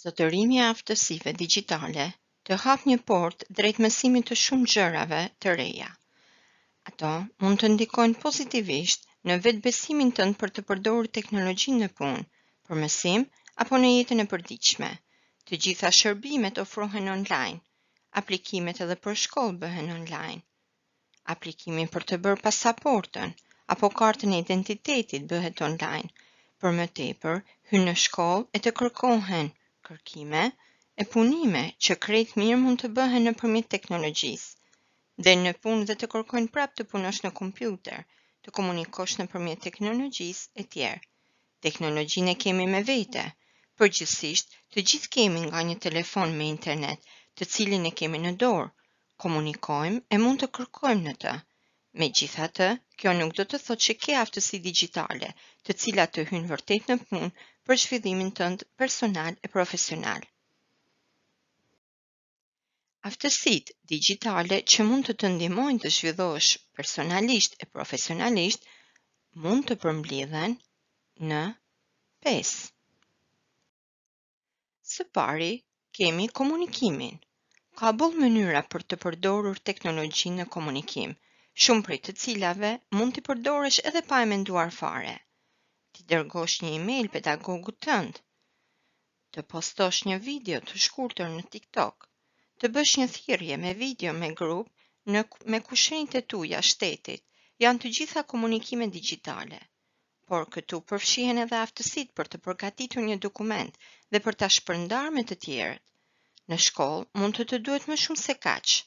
zotërimi e aftësive digitale të hap një port drejt mësimit të shumë gjërave të reja. Ato mund të ndikojnë pozitivisht në vetë besimin tënë për të përdorur teknologjin në punë, për mësim apo në jetën e përdiqme. Të gjitha shërbimet ofrohen online, aplikimet edhe për shkollë bëhen online. Aplikimin për të bërë pasaportën apo kartën e identitetit bëhet online, për më tepër hynë në shkollë e të kërkohen kërkime e punime që krejt mirë mund të bëhen në përmjet teknologjisë, dhe në punë dhe të kërkojnë prap të punosh në kompjuter, të komunikosh në përmjet teknologjisë e tjerë. Teknologjinë e kemi me vete, përgjithsisht të gjithë kemi nga një telefon me internet të cilin e kemi në dorë, komunikojmë e mund të kërkojmë në të. Me gjitha të, kjo nuk do të thot që ke aftësi digitale, të cilat të hynë vërtet në punë për zhvillimin tënd personal e profesional. Aftësit digitale që mund të të ndihmojnë të zhvillosh personalisht e profesionalisht mund të përmbledhen në 5. Së pari kemi komunikimin. Ka bull mënyra për të përdorur teknologjinë në komunikim, shumë prej të cilave mund të përdoresh edhe pa e menduar fare të dërgosh një email pedagogut tënd, të postosh një video të shkurtër në TikTok, të bësh një thirrje me video me grup në me kushërinjtë e tuaja shtetit, janë të gjitha komunikime digjitale. Por këtu përfshihen edhe aftësitë për të përgatitur një dokument dhe për ta shpërndarë me të tjerët. Në shkollë mund të të duhet më shumë se kaq.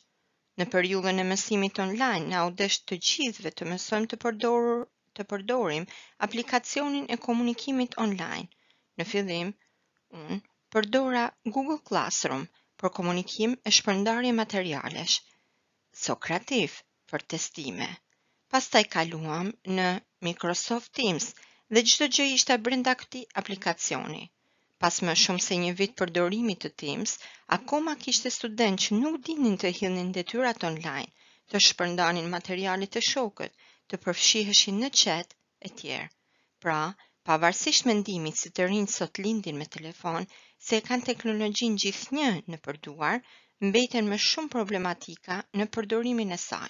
Në periudhën e mësimit online na u të gjithëve të mësojmë të përdorur të përdorim aplikacionin e komunikimit online. Në fillim, unë përdora Google Classroom për komunikim e shpërndarje materialesh, Socrative për testime. Pastaj kaluam në Microsoft Teams dhe gjithë të gjë ishte brenda këti aplikacioni. Pas më shumë se një vit përdorimit të Teams, akoma kishte student që nuk dinin të hillnin detyrat online, të shpërndanin materialit të shokët, të përfshiheshin në qet e tjerë. Pra, pavarësisht mendimit se të rinë sot lindin me telefon, se kanë teknologjin gjithë një në përduar, mbeten me shumë problematika në përdorimin e saj.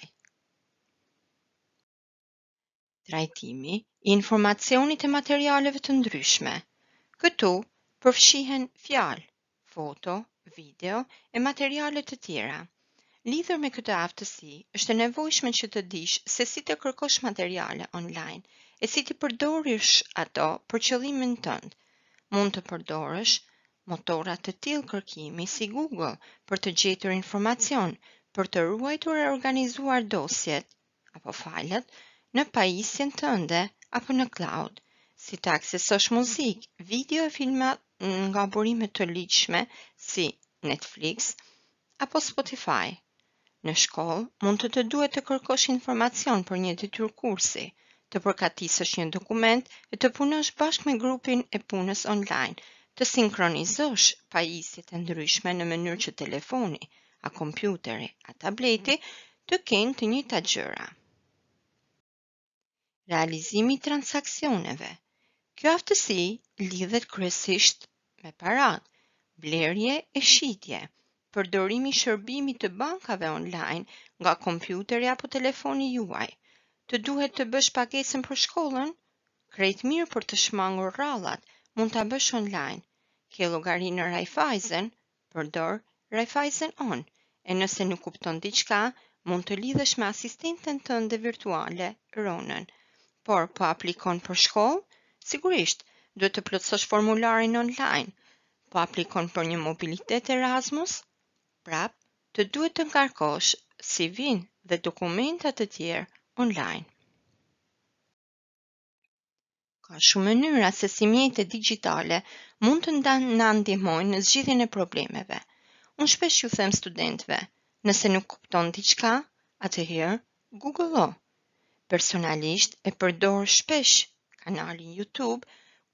Trajtimi, informacionit e materialeve të ndryshme. Këtu përfshihen fjalë, foto, video e materialet të tjera. Lidhur me këtë aftësi, është e nevojshme që të dish se si të kërkosh materiale online e si të përdorish ato për qëllimin tënd. Mund të përdorësh motorat të tillë kërkimi si Google për të gjetur informacion, për të ruajtur e organizuar dosjet apo falet në pajisjen tënde apo në cloud, si të aksesosh muzikë, video e filma nga burime të ligjshme si Netflix apo Spotify. Në shkollë mund të të duhet të kërkosh informacion për një detyr kursi, të përgatisësh një dokument e të punosh bashkë me grupin e punës online, të sinkronizosh pajisjet e ndryshme në mënyrë që telefoni, a kompjuteri, a tableti të kenë të njëjtat gjëra. Realizimi i transaksioneve. Kjo aftësi lidhet kryesisht me paratë, blerje e shitje përdorimi i shërbimit të bankave online nga kompjuteri apo telefoni juaj. Të duhet të bësh pagesën për shkollën? Krejt mirë për të shmangur rallat, mund ta bësh online. Ke llogari në Raiffeisen? Përdor Raiffeisen On. E nëse nuk kupton diçka, mund të lidhesh me asistenten tënde virtuale, Ronën. Por po aplikon për shkollë? Sigurisht, duhet të plotësosh formularin online. Po aplikon për një mobilitet Erasmus? prap të duhet të ngarkosh cv vin dhe dokumentat të tjerë online. Ka shumë mënyra se si mjetet digitale mund të ndanë në andimojnë në zgjidhjen e problemeve. Unë shpesh ju them studentve, nëse nuk kupton t'i qka, atëherë, Google O. Personalisht e përdorë shpesh kanalin YouTube,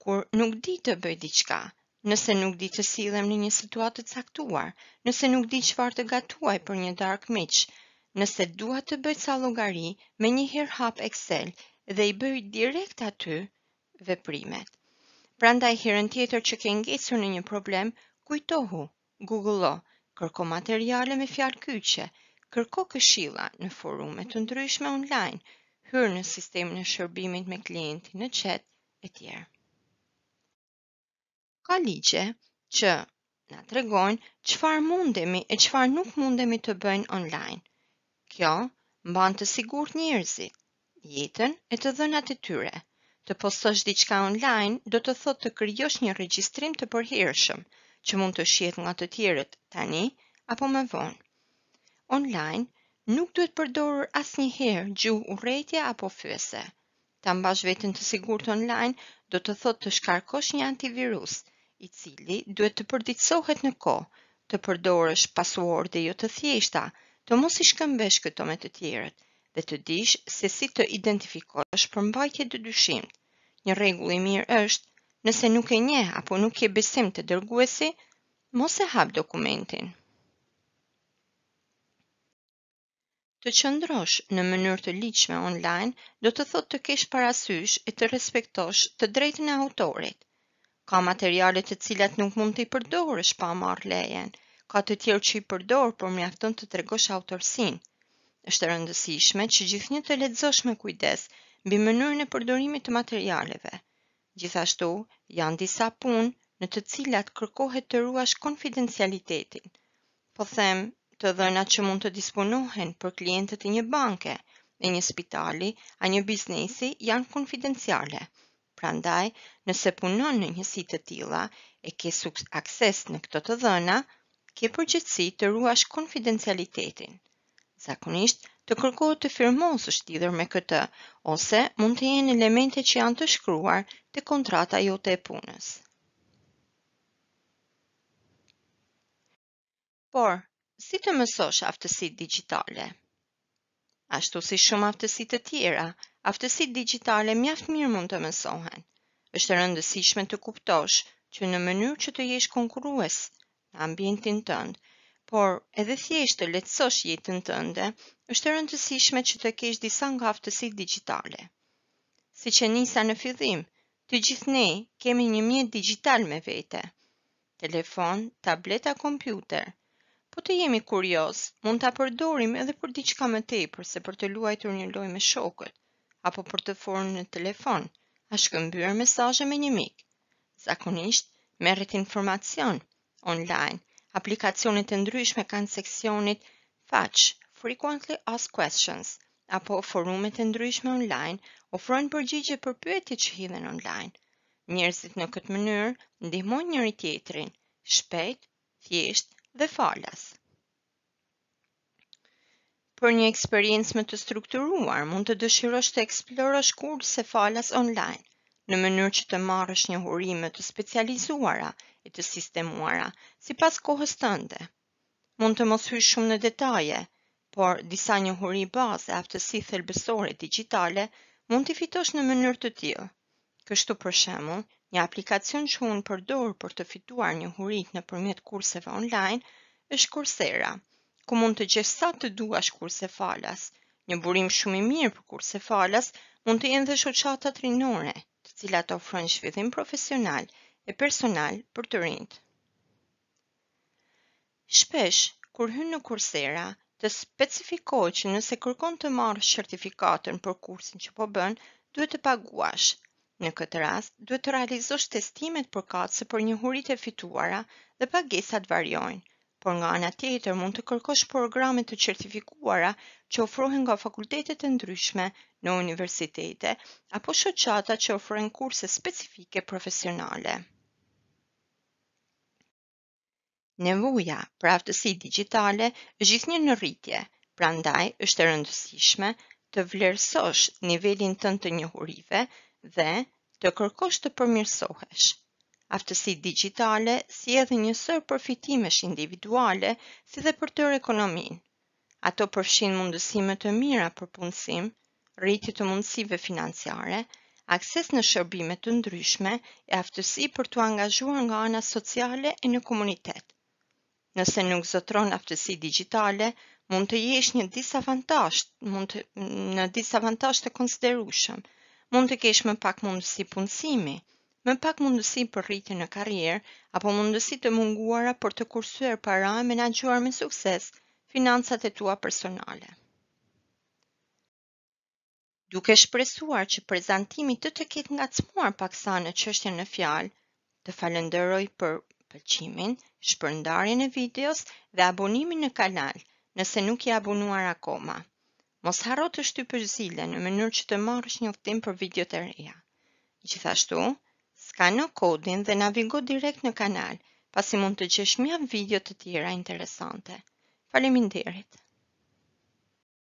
kur nuk di të bëjt diçka. qka nëse nuk di të sillem në një situatë të caktuar, nëse nuk di çfarë të gatuaj për një dark meç, nëse dua të bëj sa llogari, më një herë hap Excel dhe i bëj direkt aty veprimet. Prandaj herën tjetër që ke ngjitur në një problem, kujtohu, googlo, kërko materiale me fjalë kyçe, kërko këshilla në forume të ndryshme online, hyr në sistemin e shërbimit me klientin në chat etj ka ligje që na tregojnë qëfar mundemi e qëfar nuk mundemi të bëjnë online. Kjo mban të sigur njerëzit, jetën e të dhënat e tyre. Të postosh diçka online do të thotë të kryosh një registrim të përhershëm, që mund të shjet nga të tjerët tani apo me vonë. Online nuk duhet përdorur asnjëherë u urrëtie apo fyese. Ta mbash veten të sigurt online do të thotë të shkarkosh një antivirus, i cili duhet të përditësohet në kohë, të përdorësh password e jo të thjeshta, të mos i shkëmbesh këto me të tjerët, dhe të dish se si të identifikosh për mbajtje të dyshim. Një regulli mirë është, nëse nuk e nje apo nuk e besim të dërguesi, mos e hap dokumentin. Të qëndrosh në mënyrë të liqme online do të thot të kesh parasysh e të respektosh të drejtën e autorit. Ka materialet të cilat nuk mund të i përdorë është pa marrë lejen. Ka të tjerë që i përdorë, por mjafton afton të tregosh autorsin. është rëndësishme që gjithë një të ledzosh me kujdes, mbi mënyrën e përdorimit të materialeve. Gjithashtu, janë disa punë në të cilat kërkohet të ruash konfidencialitetin. Po them, të dhëna që mund të disponohen për klientët e një banke, e një spitali, a një biznesi janë Konfidenciale. Prandaj, nëse punon në njësi të tilla e ke akses në këto të dhëna, ke përgjithësi të ruash konfidencialitetin. Zakonisht, të kërkohet të firmosh së shtidhër me këtë, ose mund të jenë elemente që janë të shkruar të kontrata jote e punës. Por, si të mësosh aftësit digitale? ashtu si shumë aftësi të tjera, aftësi digitale mjaft mirë mund të mësohen. Êshtë rëndësishme të kuptosh që në mënyrë që të jesh konkurues në ambientin tëndë, por edhe thjesht të letësosh jetën tënde, është rëndësishme që të kesh disa nga aftësi digitale. Si që nisa në fillim, të gjithë ne kemi një mjet digital me vete, telefon, tableta, kompjuter – po të jemi kurios, mund të përdorim edhe për diçka më tej, se për të luajtur një lojë me shokët, apo për të forën në telefon, a shkëmbyrë mesaje me një mik. Zakonisht, merret informacion online. Aplikacionet e ndryshme kanë seksionit faq, frequently asked questions, apo forumet e ndryshme online ofrojnë përgjigje për pyetjet që hidhen online. Njerëzit në këtë mënyrë ndihmojnë njëri tjetrin, shpejt, thjesht dhe falas. Për një eksperiencë më të strukturuar, mund të dëshirosh të eksplorosh kurse falas online, në mënyrë që të marrësh një hurime të specializuara e të sistemuara, si pas kohës tënde. Mund të mos hyrë shumë në detaje, por disa një huri bazë e aftësi thelbësore digitale mund të fitosh në mënyrë të tjilë. Kështu për shemull, Një aplikacion që unë përdor për të fituar një hurit në përmjet kurseve online është Coursera, ku mund të gjesh sa të duash kurse falas. Një burim shumë i mirë për kurse falas mund të jenë dhe shoqatat rinore, të cilat ofrën shvidhim profesional e personal për të rinjt. Shpesh, kur hynë në kursera, të specifikoj që nëse kërkon të marrë shertifikatën për kursin që po bën, duhet të paguash, Në këtë rast, duhet të realizosh testimet për katëse për një hurit e fituara dhe pagesat varjojnë, por nga ana tjetër mund të kërkosh programet të certifikuara që ofrohen nga fakultetet e ndryshme në universitete apo shoqata që ofrohen kurse specifike profesionale. Nevoja për aftësi digjitale është një në rritje, prandaj është e rëndësishme të vlerësosh nivelin tënd të njohurive dhe të kërkosh të përmirësohesh. Aftësi digitale si edhe njësër përfitimesh individuale si dhe për tërë ekonomin. Ato përshin mundësime të mira për punësim, rritje të mundësive financiare, akses në shërbime të ndryshme e aftësi për të angazhuar nga ana sociale e në komunitet. Nëse nuk zotron aftësi digitale, mund të jesh një disavantasht, mund të, në disavantasht të konsiderushëm, mund të kesh më pak mundësi punësimi, më pak mundësi për rritje në karrierë apo mundësi të munguara për të kursyer para e menaxhuar me sukses financat e tua personale. Duke shpresuar që prezantimi të të ketë nga cmuar paksa në çështjen në fjalë, të falenderoj për pëlqimin, shpërndarjen e videos dhe abonimin në kanal nëse nuk i abonuar akoma. Mos harro të shtypësh zile në mënyrë që të marrësh një uftim për video të reja. Gjithashtu, skano kodin dhe navigo direkt në kanal, pasi mund të gjesh mjaft video të tjera interesante. Faleminderit.